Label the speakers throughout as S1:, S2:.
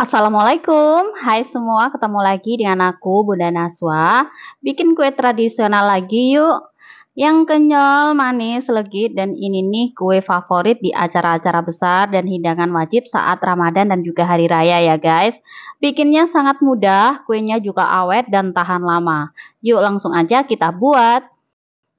S1: Assalamualaikum, hai semua, ketemu lagi dengan aku Bunda Naswa. Bikin kue tradisional lagi yuk. Yang kenyal, manis, legit, dan ini nih kue favorit di acara-acara besar dan hidangan wajib saat Ramadan dan juga Hari Raya ya guys. Bikinnya sangat mudah, kuenya juga awet dan tahan lama. Yuk langsung aja kita buat.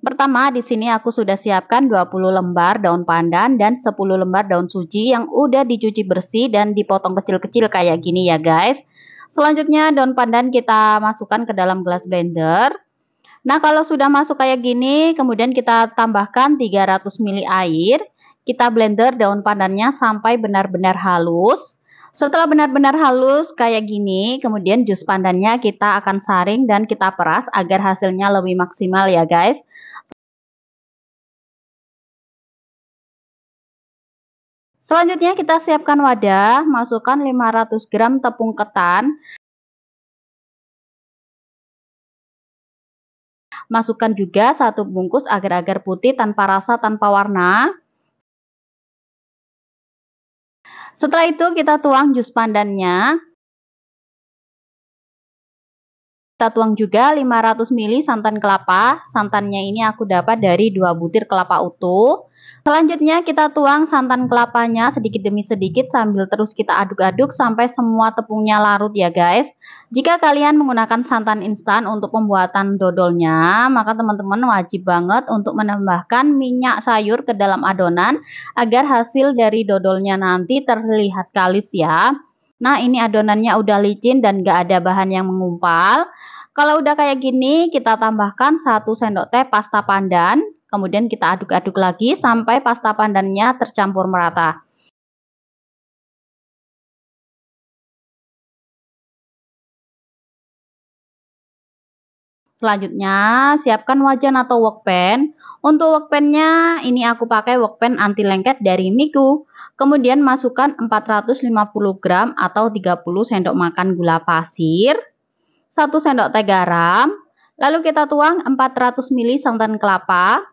S1: Pertama, di sini aku sudah siapkan 20 lembar daun pandan dan 10 lembar daun suji yang udah dicuci bersih dan dipotong kecil-kecil kayak gini ya guys. Selanjutnya daun pandan kita masukkan ke dalam gelas blender. Nah, kalau sudah masuk kayak gini, kemudian kita tambahkan 300 ml air. Kita blender daun pandannya sampai benar-benar halus. Setelah benar-benar halus kayak gini, kemudian jus pandannya kita akan saring dan kita peras agar hasilnya lebih maksimal ya guys.
S2: Selanjutnya kita siapkan wadah, masukkan 500 gram tepung ketan.
S1: Masukkan juga satu bungkus agar-agar putih tanpa rasa tanpa warna. Setelah itu kita tuang jus pandannya Kita tuang juga 500 ml santan kelapa. Santannya ini aku dapat dari 2 butir kelapa utuh. Selanjutnya kita tuang santan kelapanya sedikit demi sedikit sambil terus kita aduk-aduk sampai semua tepungnya larut ya guys. Jika kalian menggunakan santan instan untuk pembuatan dodolnya, maka teman-teman wajib banget untuk menambahkan minyak sayur ke dalam adonan agar hasil dari dodolnya nanti terlihat kalis ya. Nah ini adonannya udah licin dan gak ada bahan yang mengumpal. Kalau udah kayak gini kita tambahkan 1 sendok teh pasta pandan. Kemudian kita aduk-aduk lagi sampai pasta pandannya tercampur merata. Selanjutnya, siapkan wajan atau workpen. Untuk workpennya, ini aku pakai workpen anti lengket dari Miku. Kemudian masukkan 450 gram atau 30 sendok makan gula pasir, 1 sendok teh garam, lalu kita tuang 400 ml santan kelapa.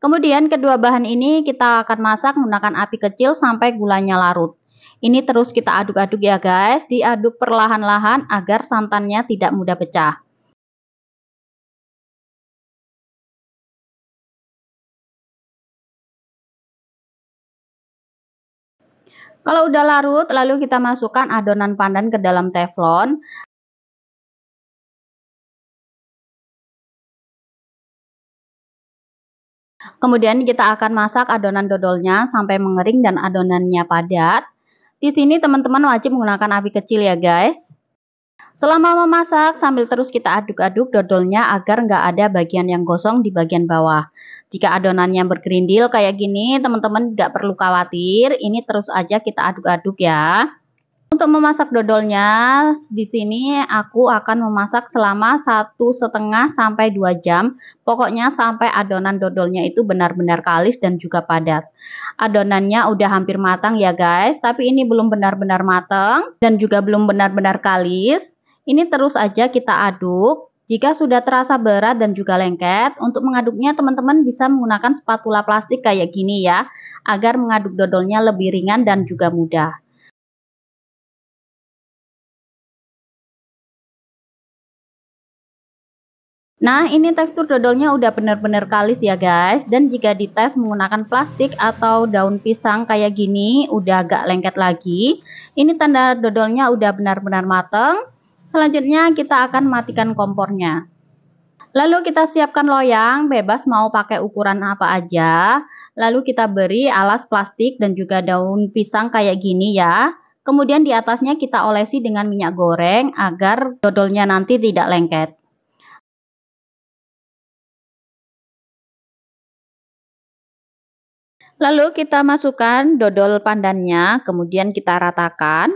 S1: Kemudian kedua bahan ini kita akan masak menggunakan api kecil sampai gulanya larut. Ini terus kita aduk-aduk ya guys, diaduk perlahan-lahan agar santannya tidak mudah pecah.
S2: Kalau udah larut, lalu kita masukkan adonan pandan ke dalam teflon. Kemudian kita akan
S1: masak adonan dodolnya sampai mengering dan adonannya padat. Di sini teman-teman wajib menggunakan api kecil ya guys. Selama memasak, sambil terus kita aduk-aduk dodolnya agar nggak ada bagian yang gosong di bagian bawah. Jika adonannya bergerindil kayak gini, teman-teman nggak perlu khawatir, ini terus aja kita aduk-aduk ya. Untuk memasak dodolnya, di sini aku akan memasak selama satu setengah sampai 2 jam. Pokoknya sampai adonan dodolnya itu benar-benar kalis dan juga padat. Adonannya udah hampir matang ya guys, tapi ini belum benar-benar matang dan juga belum benar-benar kalis. Ini terus aja kita aduk. Jika sudah terasa berat dan juga lengket, untuk mengaduknya teman-teman bisa menggunakan spatula plastik kayak gini ya, agar mengaduk dodolnya lebih ringan dan juga mudah. Nah, ini tekstur dodolnya udah benar-benar kalis ya guys. Dan jika dites menggunakan plastik atau daun pisang kayak gini, udah agak lengket lagi. Ini tanda dodolnya udah benar-benar mateng. Selanjutnya kita akan matikan kompornya. Lalu kita siapkan loyang, bebas mau pakai ukuran apa aja. Lalu kita beri alas plastik dan juga daun pisang kayak gini ya. Kemudian di atasnya kita olesi dengan minyak goreng agar dodolnya nanti tidak lengket.
S2: Lalu kita masukkan dodol pandannya, kemudian kita ratakan.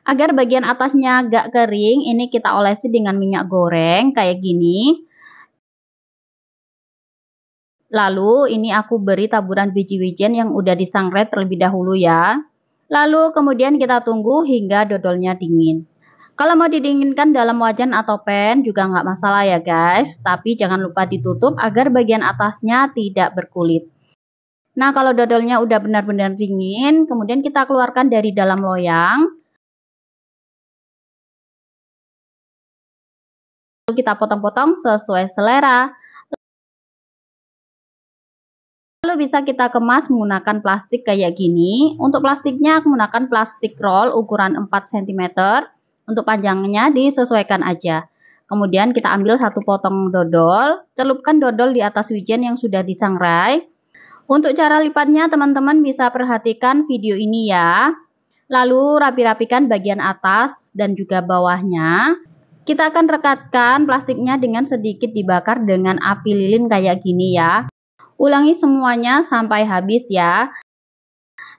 S2: Agar bagian atasnya gak kering, ini kita olesi dengan minyak
S1: goreng kayak gini. Lalu ini aku beri taburan biji wijen yang udah disangrai terlebih dahulu ya. Lalu kemudian kita tunggu hingga dodolnya dingin. Kalau mau didinginkan dalam wajan atau pen juga nggak masalah ya guys. Tapi jangan lupa ditutup agar bagian atasnya tidak berkulit. Nah kalau dodolnya udah benar-benar dingin, kemudian kita keluarkan dari
S2: dalam loyang.
S1: kita potong-potong sesuai selera. Lalu bisa kita kemas menggunakan plastik kayak gini. Untuk plastiknya menggunakan plastik roll ukuran 4 cm. Untuk panjangnya disesuaikan aja. Kemudian kita ambil satu potong dodol, celupkan dodol di atas wijen yang sudah disangrai. Untuk cara lipatnya teman-teman bisa perhatikan video ini ya. Lalu rapi-rapikan bagian atas dan juga bawahnya. Kita akan rekatkan plastiknya dengan sedikit dibakar dengan api lilin kayak gini ya. Ulangi semuanya sampai habis ya.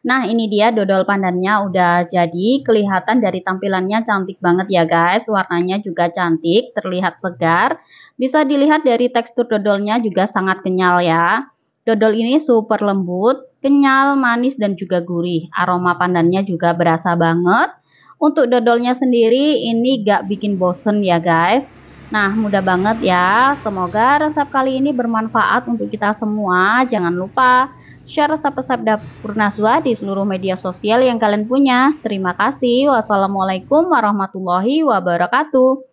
S1: Nah ini dia dodol pandannya udah jadi, kelihatan dari tampilannya cantik banget ya guys, warnanya juga cantik, terlihat segar. Bisa dilihat dari tekstur dodolnya juga sangat kenyal ya. Dodol ini super lembut, kenyal, manis dan juga gurih, aroma pandannya juga berasa banget. Untuk dodolnya sendiri ini gak bikin bosen ya guys. Nah mudah banget ya. Semoga resep kali ini bermanfaat untuk kita semua. Jangan lupa share resep-resep dapur Naswa di seluruh media sosial yang kalian punya. Terima kasih. Wassalamualaikum warahmatullahi wabarakatuh.